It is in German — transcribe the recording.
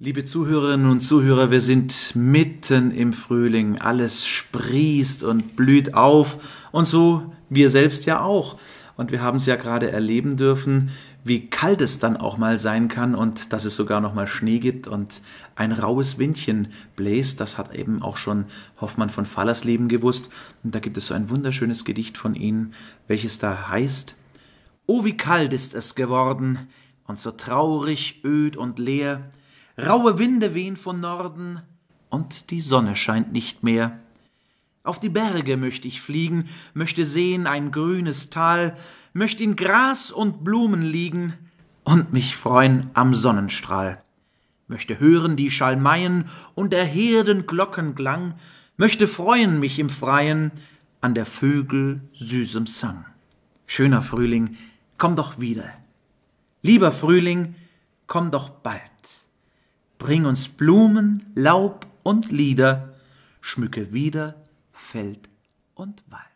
Liebe Zuhörerinnen und Zuhörer, wir sind mitten im Frühling. Alles sprießt und blüht auf und so wir selbst ja auch. Und wir haben es ja gerade erleben dürfen, wie kalt es dann auch mal sein kann und dass es sogar noch mal Schnee gibt und ein raues Windchen bläst. Das hat eben auch schon Hoffmann von Fallersleben gewusst. Und da gibt es so ein wunderschönes Gedicht von ihm, welches da heißt: Oh, wie kalt ist es geworden und so traurig, öd und leer raue Winde wehen von Norden, und die Sonne scheint nicht mehr. Auf die Berge möchte ich fliegen, möchte sehen ein grünes Tal, möchte in Gras und Blumen liegen und mich freuen am Sonnenstrahl. Möchte hören die Schalmeien und der Herden Glockenklang, möchte freuen mich im Freien an der Vögel süßem Sang. Schöner Frühling, komm doch wieder. Lieber Frühling, komm doch bald bring uns Blumen, Laub und Lieder, schmücke wieder Feld und Wald.